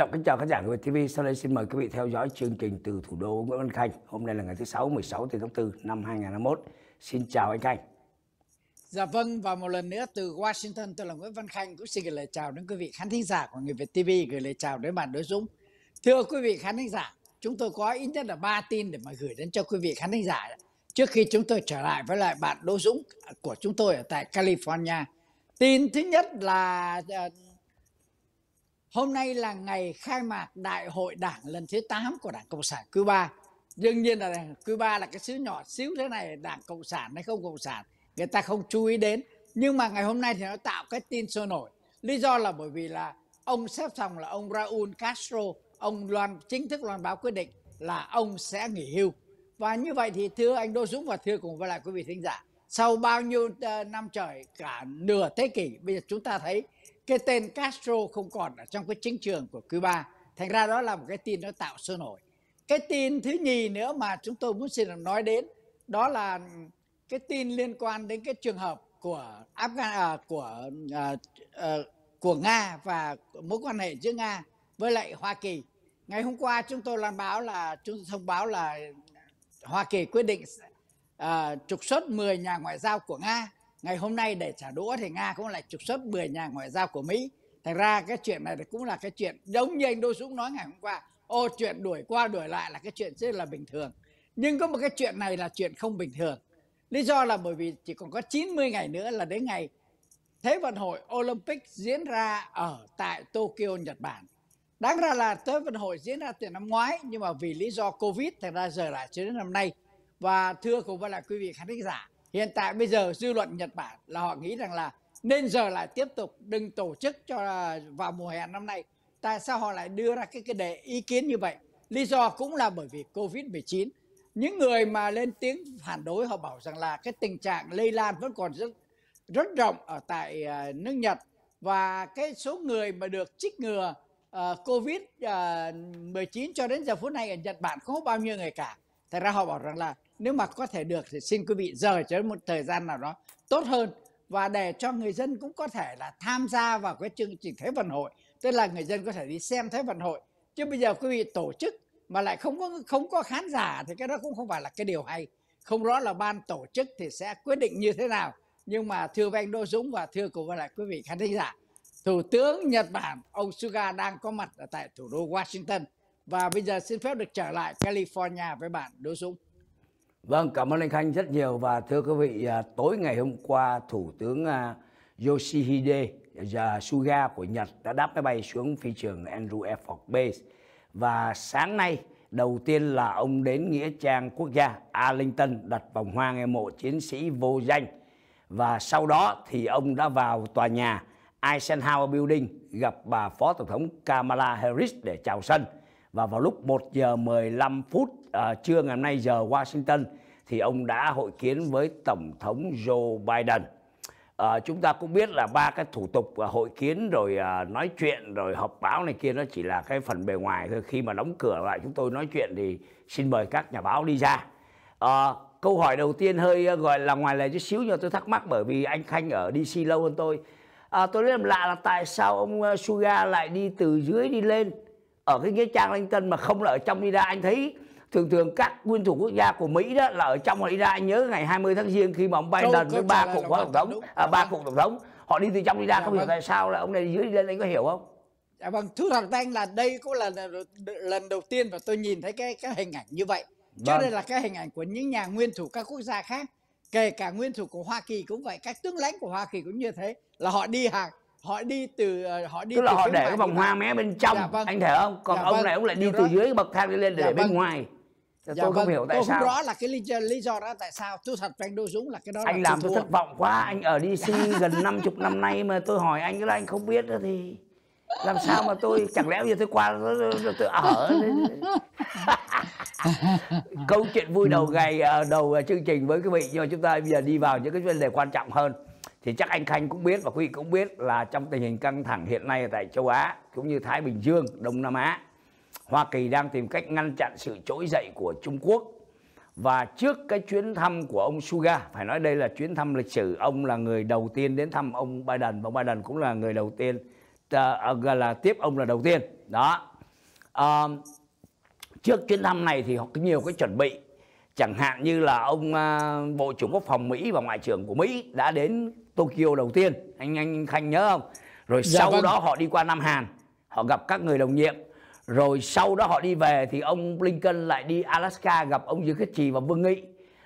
trọng kính chào khán giả của TV Sau đây xin mời quý vị theo dõi chương trình từ thủ đô Nguyễn Văn Khanh. Hôm nay là ngày thứ sáu 16 tháng 4 năm 2021. Xin chào anh Khanh. Dạ vâng và một lần nữa từ Washington tôi là Nguyễn Văn Khanh cũng xin gửi lời chào đến quý vị khán thính giả của người Việt TV gửi lời chào đến bạn Đối Dũng. Thưa quý vị khán thính giả, chúng tôi có ít nhất là 3 tin để mà gửi đến cho quý vị khán thính giả trước khi chúng tôi trở lại với lại bạn Đỗ Dũng của chúng tôi ở tại California. Tin thứ nhất là ờ, Hôm nay là ngày khai mạc Đại hội Đảng lần thứ 8 của Đảng Cộng sản Cuba. Đương nhiên là Cuba là cái xứ nhỏ xíu thế này, Đảng Cộng sản hay không Cộng sản, người ta không chú ý đến. Nhưng mà ngày hôm nay thì nó tạo cái tin sôi nổi. Lý do là bởi vì là ông xếp xong là ông Raúl Castro, ông loan chính thức loan báo quyết định là ông sẽ nghỉ hưu. Và như vậy thì thưa anh Đô Dũng và thưa cùng với lại quý vị thính giả, sau bao nhiêu ờ, năm trời cả nửa thế kỷ bây giờ chúng ta thấy cái tên Castro không còn ở trong cái chính trường của Cuba thành ra đó là một cái tin nó tạo sôi nổi cái tin thứ nhì nữa mà chúng tôi muốn xin được nói đến đó là cái tin liên quan đến cái trường hợp của Afghan à, của à, à, của Nga và mối quan hệ giữa Nga với lại Hoa Kỳ. Ngày hôm qua chúng tôi làm báo là chúng tôi thông báo là Hoa Kỳ quyết định à, trục xuất 10 nhà ngoại giao của Nga ngày hôm nay để trả đũa thì nga cũng lại trục xuất 10 nhà ngoại giao của mỹ thành ra cái chuyện này cũng là cái chuyện giống như anh đô dũng nói ngày hôm qua ô chuyện đuổi qua đuổi lại là cái chuyện rất là bình thường nhưng có một cái chuyện này là chuyện không bình thường lý do là bởi vì chỉ còn có 90 ngày nữa là đến ngày thế vận hội olympic diễn ra ở tại tokyo nhật bản đáng ra là thế vận hội diễn ra từ năm ngoái nhưng mà vì lý do covid thành ra giờ lại cho đến năm nay và thưa cùng với lại quý vị khán giả hiện tại bây giờ dư luận Nhật Bản là họ nghĩ rằng là nên giờ lại tiếp tục đừng tổ chức cho vào mùa hè năm nay tại sao họ lại đưa ra cái cái đề ý kiến như vậy lý do cũng là bởi vì covid 19 những người mà lên tiếng phản đối họ bảo rằng là cái tình trạng lây lan vẫn còn rất rất rộng ở tại à, nước Nhật và cái số người mà được trích ngừa uh, covid 19 à, cho đến giờ phút này ở Nhật Bản không có bao nhiêu người cả Thật ra họ bảo rằng là nếu mà có thể được thì xin quý vị rời cho một thời gian nào đó tốt hơn và để cho người dân cũng có thể là tham gia vào cái chương trình Thế vận hội, tức là người dân có thể đi xem Thế vận hội. Chứ bây giờ quý vị tổ chức mà lại không có không có khán giả thì cái đó cũng không phải là cái điều hay. Không rõ là ban tổ chức thì sẽ quyết định như thế nào. Nhưng mà thưa với anh Dũng và thưa cùng với lại quý vị khán thính giả, Thủ tướng Nhật Bản ông Suga đang có mặt ở tại thủ đô Washington và bây giờ xin phép được trở lại California với bạn Đỗ Dũng. Vâng, cảm ơn anh Khanh rất nhiều và thưa quý vị, à, tối ngày hôm qua Thủ tướng à, Yoshihide à, Suga của Nhật đã đáp máy bay xuống phi trường Andrew Air Force Base và sáng nay đầu tiên là ông đến nghĩa trang quốc gia Arlington đặt vòng hoa nghe mộ chiến sĩ vô danh và sau đó thì ông đã vào tòa nhà Eisenhower Building gặp bà Phó Tổng thống Kamala Harris để chào sân và vào lúc 1 giờ 15 phút à, trưa ngày hôm nay giờ Washington thì ông đã hội kiến với tổng thống Joe Biden. À, chúng ta cũng biết là ba cái thủ tục à, hội kiến rồi à, nói chuyện rồi họp báo này kia nó chỉ là cái phần bề ngoài thôi. Khi mà đóng cửa lại chúng tôi nói chuyện thì xin mời các nhà báo đi ra. À, câu hỏi đầu tiên hơi à, gọi là ngoài lề chút xíu nhưng tôi thắc mắc bởi vì anh Khanh ở DC lâu hơn tôi. À, tôi rất lạ là tại sao ông à, Suga lại đi từ dưới đi lên ở cái nghĩa trang Linh mà không là ở trong đi ra anh thấy thường thường các nguyên thủ quốc gia của Mỹ đó là ở trong đấy ra anh nhớ ngày 20 tháng giêng khi mà ông Biden với ba cục phó tổng thống à, ba vâng. cục tổng thống họ đi từ trong đi ra dạ không hiểu vâng. tại sao là ông này dưới đi lên anh có hiểu không? Dạ vâng, thứ thằng Thanh là đây cũng là lần đầu tiên mà tôi nhìn thấy cái cái hình ảnh như vậy. Cho vâng. nên là cái hình ảnh của những nhà nguyên thủ các quốc gia khác, kể cả nguyên thủ của Hoa Kỳ cũng vậy, các tướng lãnh của Hoa Kỳ cũng như thế là họ đi hàng họ đi từ ờ, họ đi tức là họ để cái vòng hoa mé bên trong dạ, vâng. anh thấy không còn dạ, ông vâng. này ông lại đi Điều từ đó. dưới bậc thang đi lên để dạ, bên vâng. ngoài Dạ, dạ, tôi không vâng. hiểu tại tôi sao. đó là cái lý, do lý do đó tại sao. Tôi thật anh Đô Dũng là cái đó Anh là làm tôi thất vọng quá. Dạ. Anh ở DC gần 50 năm nay mà tôi hỏi anh cái là anh không biết đó thì làm sao mà tôi chẳng lẽ giờ tôi qua tôi ở câu chuyện vui đầu ừ. ngày ờ, đầu ờ, chương trình với quý vị nhưng mà chúng ta bây giờ đi vào những cái vấn đề quan trọng hơn thì chắc anh Khanh cũng biết và quý vị cũng biết là trong tình hình căng thẳng hiện nay tại châu Á cũng như Thái Bình Dương Đông Nam Á Hoa Kỳ đang tìm cách ngăn chặn sự trỗi dậy của Trung Quốc. Và trước cái chuyến thăm của ông Suga, phải nói đây là chuyến thăm lịch sử, ông là người đầu tiên đến thăm ông Biden và ông Biden cũng là người đầu tiên uh, là tiếp ông là đầu tiên. Đó. Uh, trước chuyến thăm này thì họ có nhiều cái chuẩn bị. Chẳng hạn như là ông Bộ trưởng Quốc phòng Mỹ và Ngoại trưởng của Mỹ đã đến Tokyo đầu tiên. Anh anh Khanh nhớ không? Rồi dạ, sau vâng. đó họ đi qua Nam Hàn, họ gặp các người đồng nhiệm rồi sau đó họ đi về thì ông Blinken lại đi Alaska gặp ông Dương Khích Trì và Vương Nghị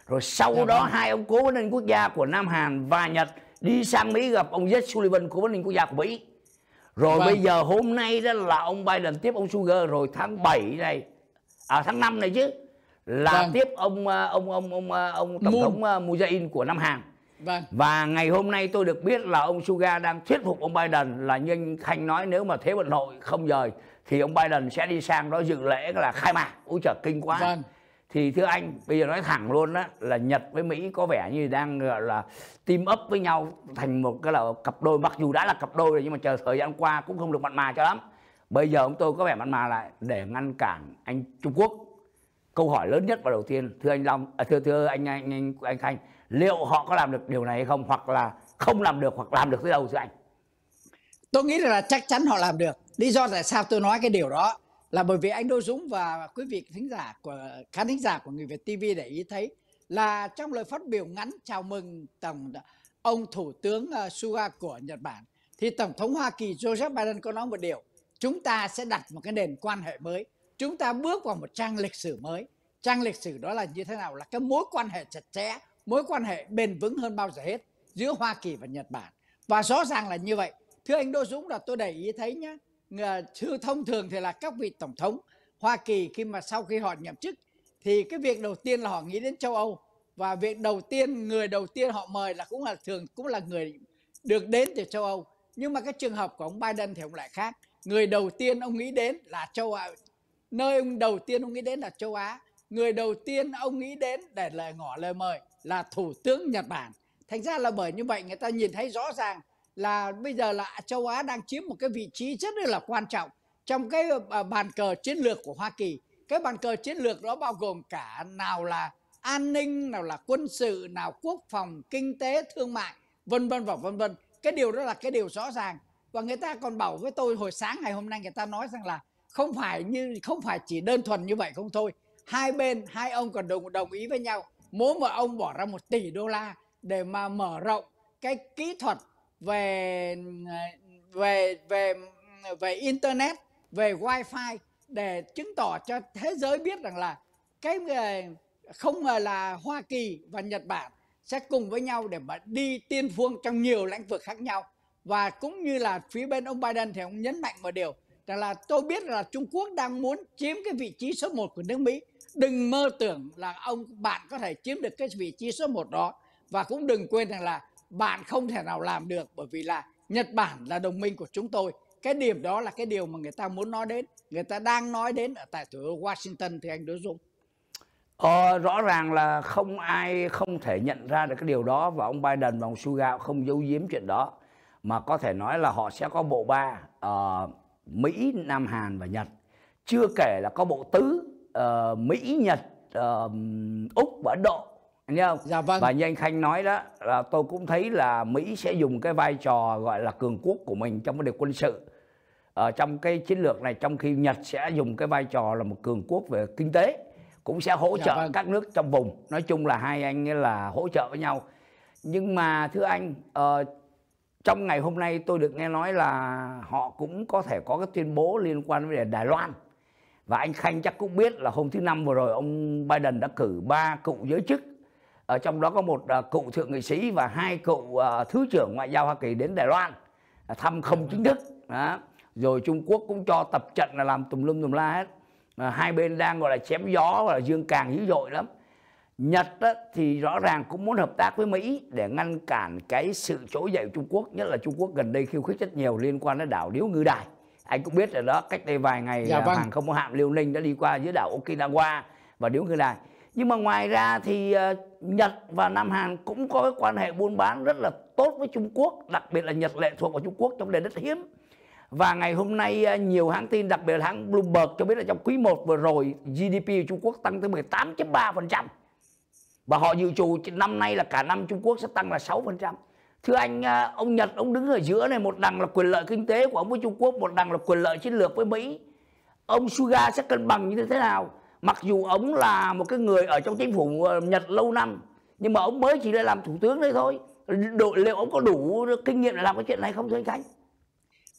rồi sau dạ đó vâng. hai ông cố vấn an ninh quốc gia của Nam Hàn và Nhật đi sang Mỹ gặp ông Jake Sullivan cố vấn an ninh quốc gia của Mỹ rồi vâng. bây giờ hôm nay đó là ông Biden tiếp ông Sugar rồi tháng 7 này à tháng 5 này chứ là vâng. tiếp ông ờ, ông ông ông ờ, ông tổng Moon. thống ờ, Moon Jae-in của Nam Hàn Vâng. Và ngày hôm nay tôi được biết là ông Suga đang thuyết phục ông Biden là như anh Khanh nói nếu mà Thế vận hội không rời thì ông Biden sẽ đi sang đó dự lễ là khai mạc ôi trời kinh quá vâng. thì thưa anh bây giờ nói thẳng luôn đó là Nhật với Mỹ có vẻ như đang gọi là team up với nhau thành một cái là cặp đôi mặc dù đã là cặp đôi rồi nhưng mà chờ thời gian qua cũng không được mặn mà cho lắm bây giờ ông tôi có vẻ mặn mà lại để ngăn cản anh Trung Quốc câu hỏi lớn nhất và đầu tiên thưa anh Long à, thưa thưa anh anh anh, anh Khanh liệu họ có làm được điều này hay không hoặc là không làm được hoặc làm được tới đâu thưa anh tôi nghĩ là chắc chắn họ làm được lý do tại sao tôi nói cái điều đó là bởi vì anh Đỗ Dũng và quý vị khán giả của khán thính giả của người Việt TV để ý thấy là trong lời phát biểu ngắn chào mừng tổng ông thủ tướng ờ, Suga của Nhật Bản thì tổng thống Hoa Kỳ Joseph Biden có nói một điều chúng ta sẽ đặt một cái nền quan hệ mới chúng ta bước vào một trang lịch sử mới trang lịch sử đó là như thế nào là cái mối quan hệ chặt chẽ mối quan hệ bền vững hơn bao giờ hết giữa Hoa Kỳ và Nhật Bản và rõ ràng là như vậy thưa anh Đỗ Dũng là tôi để ý thấy nhá thưa thông thường thì là các vị tổng thống Hoa Kỳ khi mà sau khi họ nhậm chức thì cái việc đầu tiên là họ nghĩ đến châu Âu và việc đầu tiên người đầu tiên họ mời là cũng là thường cũng là người được đến từ châu Âu nhưng mà cái trường hợp của ông Biden thì ông lại khác người đầu tiên ông nghĩ đến là châu Á nơi ông đầu tiên ông nghĩ đến là châu Á người đầu tiên ông nghĩ đến để lời ngỏ lời mời là thủ tướng Nhật Bản thành ra là bởi như vậy người ta nhìn thấy rõ ràng là bây giờ là châu Á đang chiếm một cái vị trí rất là quan trọng trong cái ờ, bàn cờ chiến lược của Hoa Kỳ. Cái bàn cờ chiến lược đó bao gồm cả nào là an ninh, nào là quân sự, nào quốc phòng, kinh tế, thương mại, vân vân và vân vân. Cái điều đó là cái điều rõ ràng. Và người ta còn bảo với tôi hồi sáng ngày hôm nay người ta nói rằng là không phải như không phải chỉ đơn thuần như vậy không thôi. Hai bên hai ông còn đồng đồng ý với nhau. Mỗi một ông bỏ ra một tỷ đô la để mà mở rộng cái kỹ thuật về à, về về về internet về wifi để chứng tỏ cho thế giới biết rằng là cái à, không ngờ là Hoa Kỳ và Nhật Bản sẽ cùng với nhau để mà đi tiên phương trong nhiều lĩnh vực khác nhau và cũng như là phía bên ông Biden thì ông nhấn mạnh một điều rằng là tôi biết là Trung Quốc đang muốn chiếm cái vị trí số 1 của nước Mỹ đừng mơ tưởng là ông bạn có thể chiếm được cái vị trí số 1 đó và cũng đừng quên rằng là bạn không thể nào làm được bởi vì là Nhật Bản là đồng minh của chúng tôi. Cái điểm đó là cái điều mà người ta muốn nói đến, người ta đang nói đến ở tại thủ Washington thì anh Đỗ Dũng. Ờ, rõ ràng là không ai không thể nhận ra được cái điều đó và ông Biden và ông Suga không giấu giếm chuyện đó mà có thể nói là họ sẽ có bộ ba uh, Mỹ, Nam Hàn và Nhật. Chưa kể là có bộ tứ uh, Mỹ, Nhật, uh, Úc và Ấn Độ nhá không? Dạ vâng. Và như anh Khanh nói đó là tôi cũng thấy là Mỹ sẽ dùng cái vai trò gọi là cường quốc của mình trong vấn đề quân sự. Ở trong cái chiến lược này trong khi Nhật sẽ dùng cái vai trò là một cường quốc về kinh tế cũng sẽ hỗ dạ trợ dạ vâng. các nước trong vùng. Nói chung là hai anh là hỗ trợ với nhau. Nhưng mà thưa anh, uh, trong ngày hôm nay tôi được nghe nói là họ cũng có thể có cái tuyên bố liên quan về Đài Loan. Và anh Khanh chắc cũng biết là hôm thứ năm vừa rồi ông Biden đã cử ba cựu giới chức ở trong đó có một à, cựu thượng nghị sĩ và hai cựu à, thứ trưởng ngoại giao Hoa Kỳ đến Đài Loan à, thăm không chính thức đó. rồi Trung Quốc cũng cho tập trận là làm tùm lum tùm la hết hai bên đang gọi là chém gió và là dương càng dữ dội lắm Nhật á, thì rõ ràng cũng muốn hợp tác với Mỹ để ngăn cản cái sự trỗi dậy của Trung Quốc nhất là Trung Quốc gần đây khiêu khích rất nhiều liên quan đến đảo Điếu Ngư Đài anh cũng biết là đó cách đây vài ngày dạ, vâng. hàng không mẫu hạm Liêu Ninh đã đi qua dưới đảo Okinawa và Điếu Ngư Đài nhưng mà ngoài ra thì ờ, Nhật và Nam Hàn cũng có cái quan hệ buôn bán rất là tốt với Trung Quốc đặc biệt là Nhật lệ thuộc vào Trung Quốc trong đề đất hiếm và ngày hôm nay ờ, nhiều hãng tin đặc biệt là hãng Bloomberg cho biết là trong quý 1 vừa rồi GDP của Trung Quốc tăng tới 18.3% và họ dự trù năm nay là cả năm Trung Quốc sẽ tăng là 6%. Thưa anh, ờ, ông Nhật ông đứng ở giữa này một đằng là quyền lợi kinh tế của ông với Trung Quốc, một đằng là quyền lợi chiến lược với Mỹ. Ông Suga sẽ cân bằng như thế nào? mặc dù ông là một cái người ở trong chính phủ ờ, Nhật lâu năm nhưng mà ông mới chỉ là làm thủ tướng đấy thôi Độ, liệu ông có đủ kinh nghiệm để làm cái chuyện này không thưa anh Khánh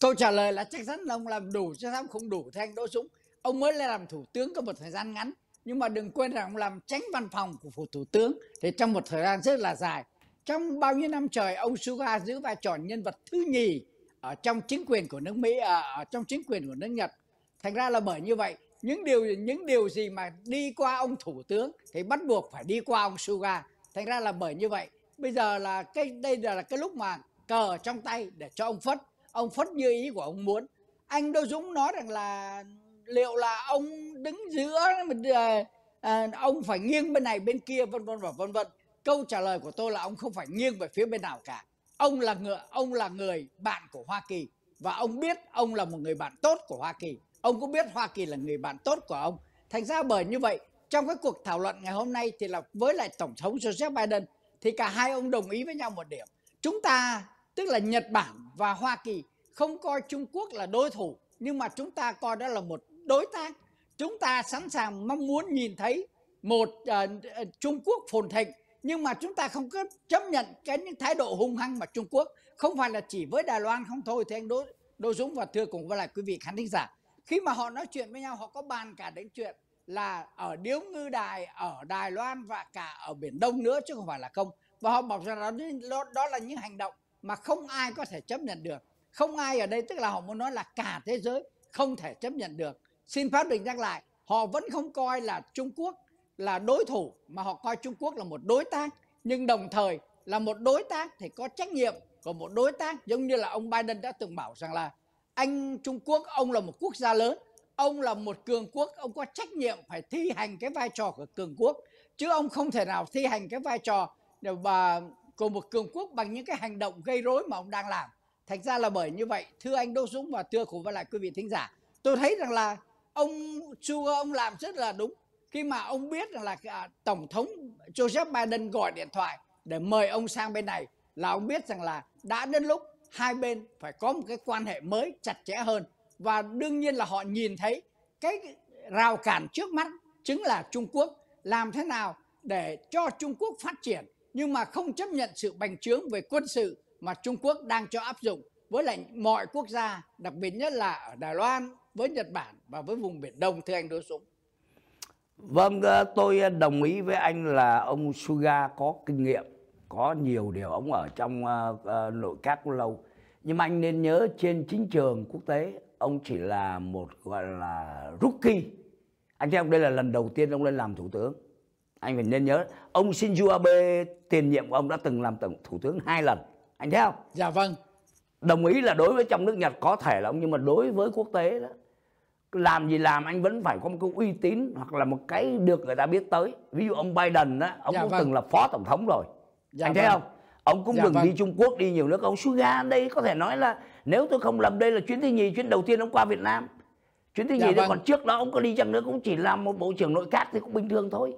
câu trả lời là chắc chắn là ông làm đủ chứ sao không đủ thưa anh Đỗ Dũng ông mới lên làm thủ tướng có một thời gian ngắn nhưng mà đừng quên rằng ông làm tránh văn phòng của phủ thủ tướng thì trong một thời gian rất là dài trong bao nhiêu năm trời ông Suga giữ vai trò nhân vật thứ nhì ở trong chính quyền của nước Mỹ à, ở trong chính quyền của nước Nhật thành ra là bởi như vậy những điều những điều gì mà đi qua ông thủ tướng thì bắt buộc phải đi qua ông Suga thành ra là bởi như vậy bây giờ là cái đây là cái lúc mà cờ trong tay để cho ông phất ông phất như ý của ông muốn anh Đỗ Dũng nói rằng là liệu là ông đứng giữa à, ông phải nghiêng bên này bên kia vân vân và vân vân câu trả lời của tôi là ông không phải nghiêng về phía bên nào cả ông là người ông là người bạn của Hoa Kỳ và ông biết ông là một người bạn tốt của Hoa Kỳ Ông cũng biết Hoa Kỳ là người bạn tốt của ông. Thành ra bởi như vậy, trong cái cuộc thảo luận ngày hôm nay thì là với lại Tổng thống Joseph Biden thì cả hai ông đồng ý với nhau một điểm. Chúng ta, tức là Nhật Bản và Hoa Kỳ không coi Trung Quốc là đối thủ nhưng mà chúng ta coi đó là một đối tác. Chúng ta sẵn sàng mong muốn nhìn thấy một uh, Trung Quốc phồn thịnh nhưng mà chúng ta không có chấp nhận cái những thái độ hung hăng mà Trung Quốc không phải là chỉ với Đài Loan không thôi thì anh Đỗ Đỗ Dũng và thưa cùng với lại quý vị khán thính giả khi mà họ nói chuyện với nhau họ có bàn cả đến chuyện là ở điếu ngư đài ở đài loan và cả ở biển đông nữa chứ không phải là không và họ bảo rằng đó, đó là những hành động mà không ai có thể chấp nhận được không ai ở đây tức là họ muốn nói là cả thế giới không thể chấp nhận được xin phát bình nhắc lại họ vẫn không coi là trung quốc là đối thủ mà họ coi trung quốc là một đối tác nhưng đồng thời là một đối tác thì có trách nhiệm của một đối tác giống như là ông biden đã từng bảo rằng là anh Trung Quốc ông là một quốc gia lớn ông là một cường quốc ông có trách nhiệm phải thi hành cái vai trò của cường quốc chứ ông không thể nào thi hành cái vai trò và của một cường quốc bằng những cái hành động gây rối mà ông đang làm thành ra là bởi như vậy thưa anh Đỗ Dũng và thưa cùng với lại quý vị thính giả tôi thấy rằng là ông Chua ông làm rất là đúng khi mà ông biết rằng là à, tổng thống Joseph Biden gọi điện thoại để mời ông sang bên này là ông biết rằng là đã đến lúc hai bên phải có một cái quan hệ mới chặt chẽ hơn và đương nhiên là họ nhìn thấy cái rào cản trước mắt chính là Trung Quốc làm thế nào để cho Trung Quốc phát triển nhưng mà không chấp nhận sự bành trướng về quân sự mà Trung Quốc đang cho áp dụng với lại mọi quốc gia, đặc biệt nhất là ở Đài Loan, với Nhật Bản và với vùng Biển Đông thưa anh Đỗ Súng. Vâng, ờ, tôi ờ, đồng ý với anh là ông Suga có kinh nghiệm có nhiều điều ông ở trong uh, uh, nội các lâu nhưng anh nên nhớ trên chính trường quốc tế ông chỉ là một gọi là rookie anh thấy ông đây là lần đầu tiên ông lên làm thủ tướng anh phải nên nhớ ông Shinzo Abe tiền nhiệm của ông đã từng làm tổng thủ tướng hai lần anh thấy không dạ vâng đồng ý là đối với trong nước Nhật có thể là ông nhưng mà đối với quốc tế đó làm gì làm anh vẫn phải có một cái uy tín hoặc là một cái được người ta biết tới ví dụ ông Biden đó ông dạ, cũng vâng. từng là phó tổng thống rồi dạ anh vâng. thấy không ông cũng dạ đừng vâng. đi trung quốc đi nhiều nước ông sugar đây có thể nói là nếu tôi không lầm đây là chuyến thứ nhì chuyến đầu tiên ông qua việt nam chuyến thứ dạ nhì vâng. còn trước đó ông có đi chăng nữa cũng chỉ làm một bộ trưởng nội các thì cũng bình thường thôi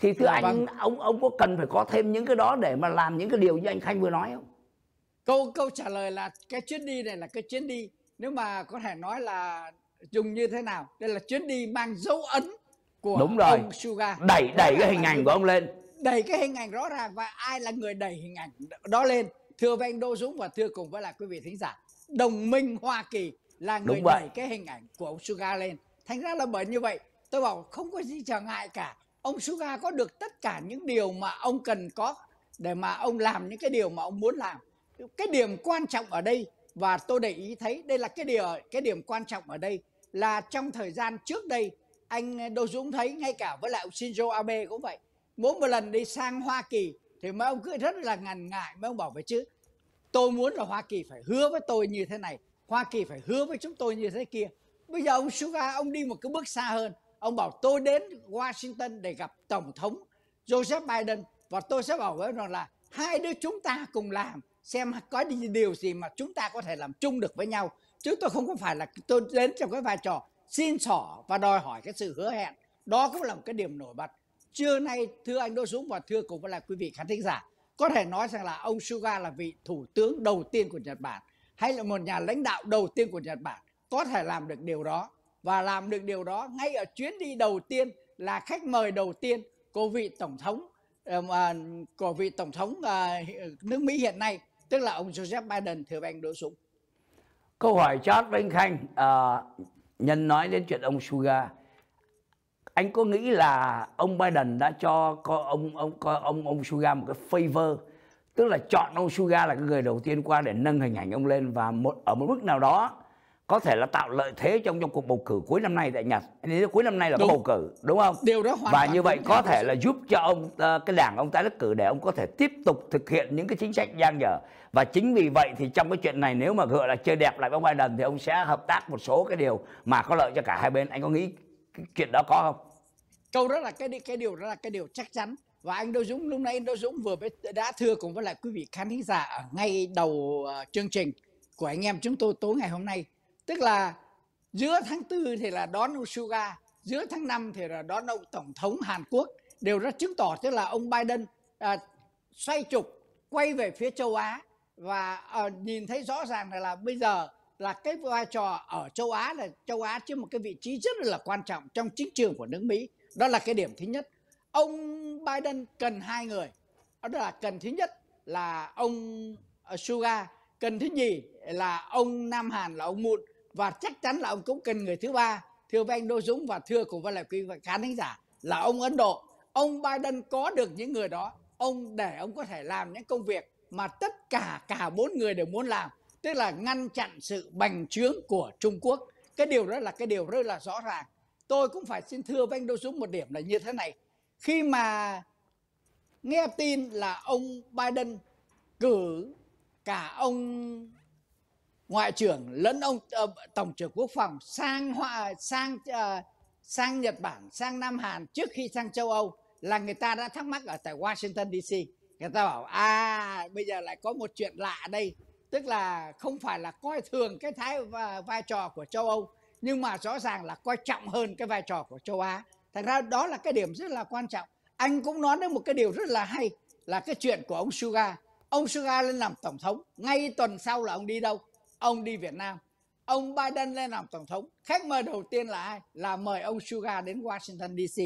thì thưa dạ anh vâng. ông ông có cần phải có thêm những cái đó để mà làm những cái điều như anh khanh vừa nói không câu câu trả lời là cái chuyến đi này là cái chuyến đi nếu mà có thể nói là dùng như thế nào đây là chuyến đi mang dấu ấn của đúng rồi ông Suga đẩy đẩy cái hình ảnh của ông lên đầy cái hình ảnh rõ ràng và ai là người đẩy hình ảnh đó lên thưa với anh Đô Dũng và thưa cùng với là quý vị thính giả đồng minh Hoa Kỳ là người Đúng đẩy cái hình ảnh của ông Suga lên thành ra là bởi như vậy tôi bảo không có gì trở ngại cả ông Suga có được tất cả những điều mà ông cần có để mà ông làm những cái điều mà ông muốn làm cái điểm quan trọng ở đây và tôi để ý thấy đây là cái điều cái điểm quan trọng ở đây là trong thời gian trước đây anh Đô Dũng thấy ngay cả với lại ông Shinzo Abe cũng vậy mỗi một lần đi sang Hoa Kỳ thì mấy ông cứ rất là ngần ngại mấy ông bảo vậy chứ tôi muốn là Hoa Kỳ phải hứa với tôi như thế này Hoa Kỳ phải hứa với chúng tôi như thế kia bây giờ ông Suga ông đi một cái bước xa hơn ông bảo tôi đến Washington để gặp Tổng thống Joseph Biden và tôi sẽ bảo với rằng là hai đứa chúng ta cùng làm xem có điều gì mà chúng ta có thể làm chung được với nhau chứ tôi không có phải là tôi đến trong cái vai trò xin xỏ và đòi hỏi cái sự hứa hẹn đó cũng là một cái điểm nổi bật Trưa nay thưa anh Đỗ Dũng và thưa cũng là quý vị khán thính giả, có thể nói rằng là ông Suga là vị thủ tướng đầu tiên của Nhật Bản hay là một nhà lãnh đạo đầu tiên của Nhật Bản có thể làm được điều đó và làm được điều đó ngay ở chuyến đi đầu tiên là khách mời đầu tiên của vị tổng thống ờ, của vị tổng thống ờ, nước Mỹ hiện nay tức là ông Joseph Biden thưa anh Đỗ Dũng. Câu hỏi chót với anh Khanh à, nhân nói đến chuyện ông Suga anh có nghĩ là ông Biden đã cho con ông ông con ông ông Suga một cái favor tức là chọn ông Suga là cái người đầu tiên qua để nâng hình ảnh ông lên và một ở một mức nào đó có thể là tạo lợi thế trong trong cuộc bầu cử cuối năm nay tại Nhật. Đến cuối năm nay là đúng. có bầu cử, đúng không? Điều đó Và như vậy có thể là giúp cho ông ờ, cái đảng ông tái đắc cử để ông có thể tiếp tục thực hiện những cái chính sách gian dở. Và chính vì vậy thì trong cái chuyện này nếu mà gọi là chơi đẹp lại với ông Biden thì ông sẽ hợp tác một số cái điều mà có lợi cho cả hai bên. Anh có nghĩ cái chuyện đó có không câu đó là cái cái điều đó là cái điều chắc chắn và anh Đỗ Dũng lúc nãy anh Đỗ Dũng vừa đã thưa cùng với lại quý vị khán thính giả ở ngay đầu ờ, chương trình của anh em chúng tôi tối ngày hôm nay tức là giữa tháng tư thì là đón ông Suga giữa tháng 5 thì là đón ông tổng thống Hàn Quốc đều rất chứng tỏ tức là ông Biden à, xoay trục quay về phía châu Á và à, nhìn thấy rõ ràng là, là bây giờ là cái vai trò ở châu Á là châu Á chiếm một cái vị trí rất là quan trọng trong chính trường của nước Mỹ. Đó là cái điểm thứ nhất. Ông Biden cần hai người. Đó là cần thứ nhất là ông ờ, Suga, cần thứ nhì là ông Nam Hàn là ông Moon và chắc chắn là ông cũng cần người thứ ba thưa với anh Đỗ Dũng và thưa cùng với lại quý khán thính giả là ông Ấn Độ ông Biden có được những người đó ông để ông có thể làm những công việc mà tất cả cả bốn người đều muốn làm tức là ngăn chặn sự bành trướng của Trung Quốc. Cái điều đó là cái điều rất là rõ ràng. Tôi cũng phải xin thưa với anh Đỗ Dũng một điểm là như thế này. Khi mà nghe tin là ông Biden cử cả ông ngoại trưởng lẫn ông ờ, tổng trưởng quốc phòng sang hoa sang ờ, sang Nhật Bản, sang Nam Hàn trước khi sang châu Âu là người ta đã thắc mắc ở tại Washington DC. Người ta bảo à bây giờ lại có một chuyện lạ đây tức là không phải là coi thường cái thái và vai trò của châu Âu nhưng mà rõ ràng là coi trọng hơn cái vai trò của châu Á thành ra đó là cái điểm rất là quan trọng anh cũng nói đến một cái điều rất là hay là cái chuyện của ông Suga ông Suga lên làm tổng thống ngay tuần sau là ông đi đâu ông đi Việt Nam ông Biden lên làm tổng thống khách mời đầu tiên là ai là mời ông Suga đến Washington DC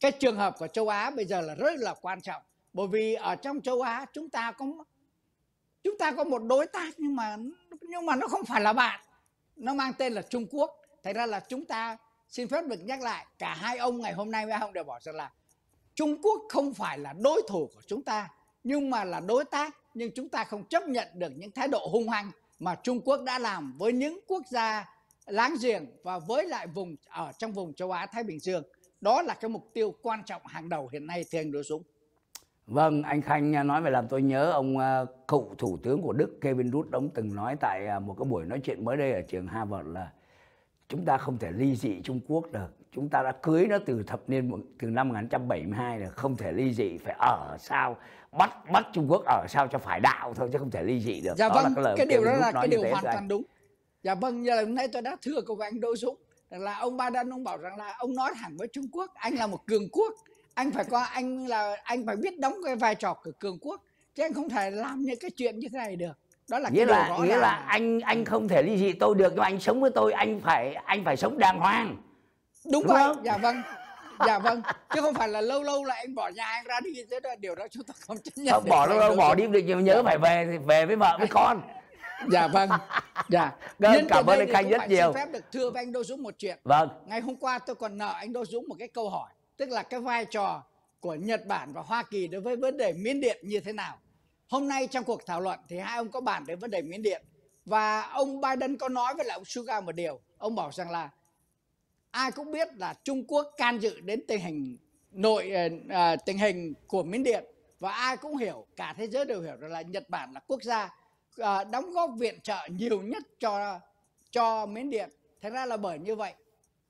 cái trường hợp của châu Á bây giờ là rất là quan trọng bởi vì ở trong châu Á chúng ta có chúng ta có một đối tác nhưng mà nhưng mà nó không phải là bạn nó mang tên là Trung Quốc thành ra là chúng ta xin phép được nhắc lại cả hai ông ngày hôm nay với ông đều bảo rằng là Trung Quốc không phải là đối thủ của chúng ta nhưng mà là đối tác nhưng chúng ta không chấp nhận được những thái độ hung hăng mà Trung Quốc đã làm với những quốc gia láng giềng và với lại vùng ở trong vùng châu Á Thái Bình Dương đó là cái mục tiêu quan trọng hàng đầu hiện nay thưa anh Đỗ Dũng Vâng, anh Khanh nói về làm tôi nhớ ông ờ, cựu thủ tướng của Đức Kevin Rudd ông từng nói tại ờ, một cái buổi nói chuyện mới đây ở trường Harvard là chúng ta không thể ly dị Trung Quốc được. Chúng ta đã cưới nó từ thập niên từ năm 1972 là không thể ly dị phải ở sao bắt bắt Trung Quốc ở sao cho phải đạo thôi chứ không thể ly dị được. Dạ đó vâng, là cái, lời cái điều đó là cái điều hoàn toàn đúng. Dạ vâng, giờ hôm nay tôi đã thưa cùng anh Đỗ Dũng rằng là ông Biden ông bảo rằng là ông nói thẳng với Trung Quốc anh là một cường quốc anh phải có anh là anh phải biết đóng cái vai trò của cường quốc chứ anh không thể làm những cái chuyện như thế này được đó là nghĩa cái là nghĩa là... là anh anh không thể ly dị tôi được nhưng anh sống với tôi anh phải anh phải sống đàng hoàng đúng, đúng không? dạ vâng dạ vâng chứ không phải là lâu lâu là anh bỏ nhà anh ra đi thế đó điều đó chúng ta không chấp nhận không, bỏ lâu lâu bỏ đi được nhưng nhớ phải về về với vợ với dạ. con dạ vâng dạ Đơn, Nhân cảm ơn anh khanh rất nhiều xin phép được thưa với anh đô dũng một chuyện vâng ngày hôm qua tôi còn nợ anh đô dũng một cái câu hỏi tức là cái vai trò của Nhật Bản và Hoa Kỳ đối với vấn đề Miến Điện như thế nào. Hôm nay trong cuộc thảo luận thì hai ông có bàn đến vấn đề Miến Điện và ông Biden có nói với lại ông Suga một điều, ông bảo rằng là ai cũng biết là Trung Quốc can dự đến tình hình nội à, tình hình của Miến Điện và ai cũng hiểu, cả thế giới đều hiểu rằng là Nhật Bản là quốc gia à, đóng góp viện trợ nhiều nhất cho cho Miến Điện. Thế ra là bởi như vậy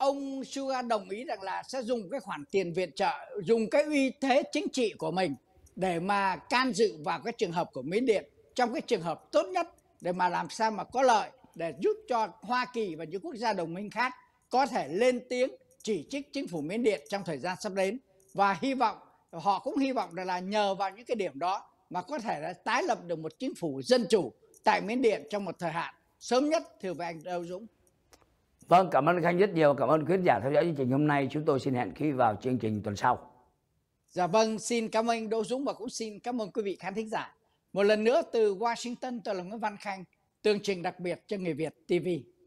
ông Suga đồng ý rằng là sẽ dùng cái khoản tiền viện trợ, dùng cái uy thế chính trị của mình để mà can dự vào cái trường hợp của Mỹ Điện trong cái trường hợp tốt nhất để mà làm sao mà có lợi để giúp cho Hoa Kỳ và những quốc gia đồng minh khác có thể lên tiếng chỉ trích chính phủ Miến Điện trong thời gian sắp đến và hy vọng họ cũng hy vọng là, là nhờ vào những cái điểm đó mà có thể là tái lập được một chính phủ dân chủ tại Miến Điện trong một thời hạn sớm nhất thưa với anh Âu Dũng Vâng, cảm ơn Khanh rất nhiều. Cảm ơn quý giả theo dõi chương trình hôm nay. Chúng tôi xin hẹn khi vào chương trình tuần sau. Dạ vâng, xin cảm ơn Đỗ Dũng và cũng xin cảm ơn quý vị khán thính giả. Một lần nữa từ Washington, tôi là Nguyễn Văn Khanh, tường trình đặc biệt cho người Việt TV.